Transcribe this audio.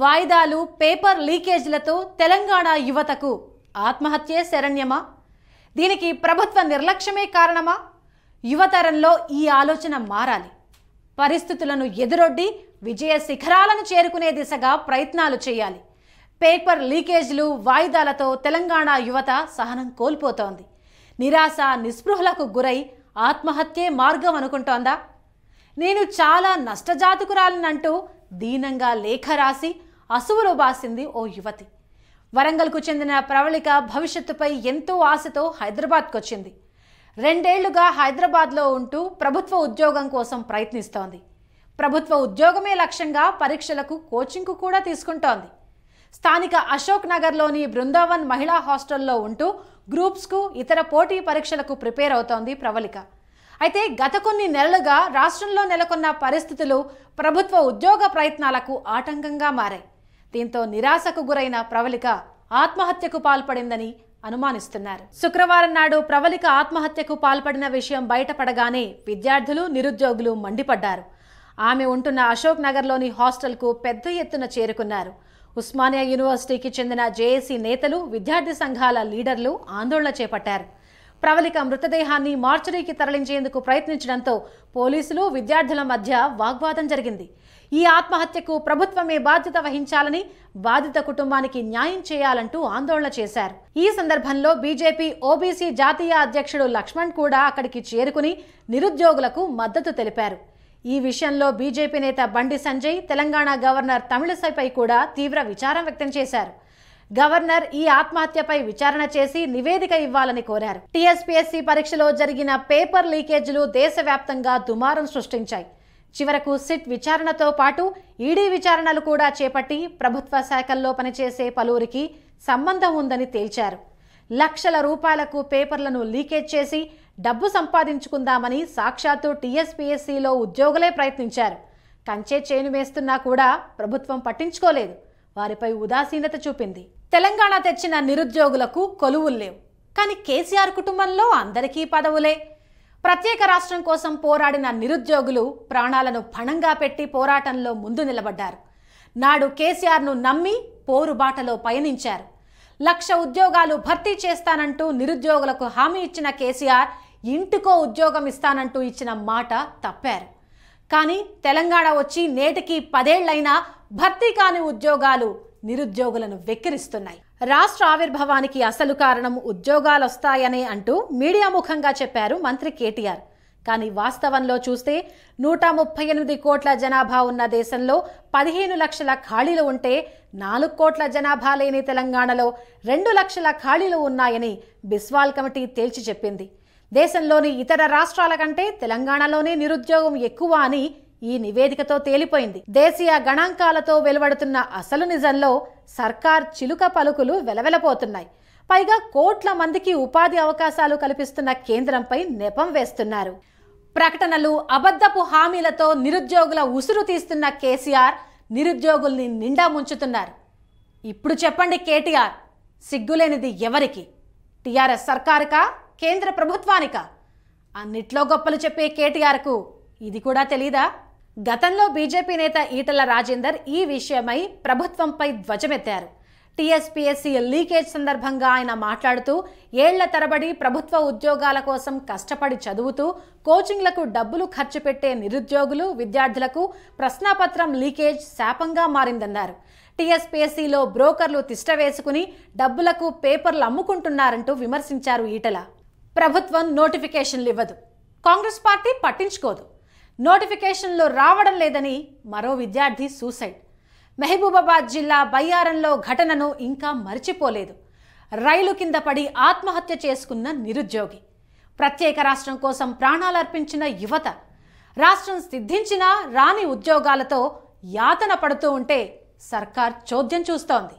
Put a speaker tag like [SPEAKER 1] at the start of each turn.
[SPEAKER 1] వాయిదాలు పేపర్ లీకేజ్లతో తెలంగాణ యువతకు ఆత్మహత్యే శరణ్యమా దీనికి ప్రభుత్వ నిర్లక్ష్యమే కారణమా యువతరంలో ఈ ఆలోచన మారాలి పరిస్థితులను ఎదురొడ్డి విజయ శిఖరాలను చేరుకునే దిశగా ప్రయత్నాలు చేయాలి పేపర్ లీకేజ్లు వాయిదాలతో తెలంగాణ యువత సహనం కోల్పోతోంది నిరాశ నిస్పృహలకు గురై ఆత్మహత్యే మార్గం అనుకుంటోందా నేను చాలా నష్టజాతకురాలనంటూ దీనంగా లేఖ రాసి అసువులో బాసింది ఓ యువతి వరంగల్కు చెందిన ప్రవళిక భవిష్యత్తుపై ఎంతో ఆశతో హైదరాబాద్కు వచ్చింది రెండేళ్లుగా హైదరాబాద్లో ఉంటూ ప్రభుత్వ ఉద్యోగం కోసం ప్రయత్నిస్తోంది ప్రభుత్వ ఉద్యోగమే లక్ష్యంగా పరీక్షలకు కోచింగ్కు కూడా తీసుకుంటోంది స్థానిక అశోక్ నగర్లోని బృందావన్ మహిళా హాస్టల్లో ఉంటూ గ్రూప్స్కు ఇతర పోటీ పరీక్షలకు ప్రిపేర్ అవుతోంది ప్రవళిక అయితే గత కొన్ని నెలలుగా రాష్ట్రంలో నెలకొన్న పరిస్థితులు ప్రభుత్వ ఉద్యోగ ప్రయత్నాలకు ఆటంకంగా మారాయి దీంతో నిరాశకు గురైన ప్రవళిక ఆత్మహత్యకు పాల్పడిందని అనుమానిస్తున్నారు శుక్రవారం నాడు ప్రవళిక ఆత్మహత్యకు పాల్పడిన విషయం బయటపడగానే విద్యార్థులు నిరుద్యోగులు మండిపడ్డారు ఆమె ఉంటున్న అశోక్ నగర్లోని హాస్టల్కు పెద్ద ఎత్తున చేరుకున్నారు ఉస్మానియా యూనివర్సిటీకి చెందిన జేఏసీ నేతలు విద్యార్థి సంఘాల లీడర్లు ఆందోళన చేపట్టారు ప్రవళిక మృతదేహాన్ని మార్చరీకి తరలించేందుకు ప్రయత్నించడంతో పోలీసులు విద్యార్థుల మధ్య వాగ్వాదం జరిగింది ఈ ఆత్మహత్యకు ప్రభుత్వమే బాధ్యత వహించాలని బాధిత కుటుంబానికి న్యాయం చేయాలంటూ ఆందోళన చేశారు ఈ సందర్భంలో బీజేపీ ఓబీసీ జాతీయ అధ్యక్షుడు లక్ష్మణ్ కూడా అక్కడికి చేరుకుని నిరుద్యోగులకు మద్దతు తెలిపారు ఈ విషయంలో బీజేపీ నేత బండి సంజయ్ తెలంగాణ గవర్నర్ తమిళసైపై కూడా తీవ్ర విచారం వ్యక్తం చేశారు గవర్నర్ ఈ ఆత్మహత్యపై విచారణ చేసి నివేదిక ఇవ్వాలని కోరారు టీఎస్పీఎస్సీ పరీక్షలో జరిగిన పేపర్ లీకేజీలు దేశవ్యాప్తంగా దుమారం సృష్టించాయి చివరకు సిట్ విచారణతో పాటు ఈడీ విచారణలు కూడా చేపట్టి ప్రభుత్వ శాఖల్లో పనిచేసే పలువురికి సంబంధం ఉందని తేల్చారు లక్షల రూపాయలకు పేపర్లను లీకేజ్ చేసి డబ్బు సంపాదించుకుందామని సాక్షాత్తు టీఎస్పీఎస్సీలో ఉద్యోగులే ప్రయత్నించారు కంచే చేను వేస్తున్నా కూడా ప్రభుత్వం పట్టించుకోలేదు వారిపై ఉదాసీనత చూపింది తెలంగాణ తెచ్చిన నిరుద్యోగులకు కొలువులు లేవు కానీ కేసీఆర్ కుటుంబంలో అందరికీ పదవులే ప్రత్యేక రాష్ట్రం కోసం పోరాడిన నిరుద్యోగులు ప్రాణాలను పణంగా పెట్టి పోరాటంలో ముందు నిలబడ్డారు నాడు కేసీఆర్ను నమ్మి పోరుబాటలో పయనించారు లక్ష ఉద్యోగాలు భర్తీ చేస్తానంటూ నిరుద్యోగులకు హామీ ఇచ్చిన కేసీఆర్ ఇంటికో ఉద్యోగం ఇస్తానంటూ ఇచ్చిన మాట తప్పారు కానీ తెలంగాణ వచ్చి నేటికి పదేళ్లైనా భర్తీ కాని ఉద్యోగాలు నిరుద్యోగులను వెక్కిరిస్తున్నాయి రాష్ట్ర ఆవిర్భావానికి అసలు కారణం ఉద్యోగాలు వస్తాయనే అంటూ మీడియా ముఖంగా చెప్పారు మంత్రి కేటీఆర్ కానీ వాస్తవంలో చూస్తే నూట ముప్పై ఎనిమిది కోట్ల జనాభా ఉన్న దేశంలో పదిహేను లక్షల ఖాళీలు ఉంటే నాలుగు కోట్ల జనాభా లేని తెలంగాణలో రెండు లక్షల ఖాళీలు ఉన్నాయని బిస్వాల్ కమిటీ తేల్చి చెప్పింది దేశంలోని ఇతర రాష్ట్రాల కంటే తెలంగాణలోనే నిరుద్యోగం ఎక్కువ అని ఈ నివేదికతో తేలిపోయింది దేశీయ గణాంకాలతో వెలువడుతున్న అసలు నిజంలో సర్కార్ చిలుక పలుకులు వెలవెలపోతున్నాయి పైగా కోట్ల మందికి ఉపాధి అవకాశాలు కల్పిస్తున్న కేంద్రంపై నెపం వేస్తున్నారు ప్రకటనలు అబద్ధపు హామీలతో నిరుద్యోగుల ఉసురు తీస్తున్న కేసీఆర్ నిరుద్యోగుల్ని నిండా ముంచుతున్నారు ఇప్పుడు చెప్పండి కేటీఆర్ సిగ్గులేనిది ఎవరికి టీఆర్ఎస్ సర్కారుకా కేంద్ర ప్రభుత్వానికా అన్నిట్లో గొప్పలు చెప్పే కేటీఆర్కు ఇది కూడా తెలీదా గతంలో బీజేపీ నేత ఈటల రాజేందర్ ఈ విషయమై ప్రభుత్వంపై ధ్వజమెత్తారు టీఎస్పీఎస్సీ లీకేజ్ సందర్భంగా ఆయన మాట్లాడుతూ ఏళ్ల తరబడి ప్రభుత్వ ఉద్యోగాల కోసం కష్టపడి చదువుతూ కోచింగ్లకు డబ్బులు ఖర్చు పెట్టే నిరుద్యోగులు విద్యార్థులకు ప్రశ్నాపత్రం లీకేజ్ శాపంగా మారిందన్నారు టీఎస్పీఎస్సీలో బ్రోకర్లు తిష్టవేసుకుని డబ్బులకు పేపర్లు అమ్ముకుంటున్నారంటూ విమర్శించారు ఈటల ప్రభుత్వం నోటిఫికేషన్లు ఇవ్వదు కాంగ్రెస్ పార్టీ పట్టించుకోదు నోటిఫికేషన్లో రావడం లేదని మరో విద్యార్థి సూసైడ్ మహబూబాబాద్ జిల్లా బయ్యారంలో ఘటనను ఇంకా మర్చిపోలేదు రైలు కింద పడి ఆత్మహత్య చేసుకున్న నిరుద్యోగి ప్రత్యేక రాష్ట్రం కోసం ప్రాణాలర్పించిన యువత రాష్ట్రం సిద్ధించిన రాని ఉద్యోగాలతో యాతన పడుతూ ఉంటే సర్కార్ చోద్యం చూస్తోంది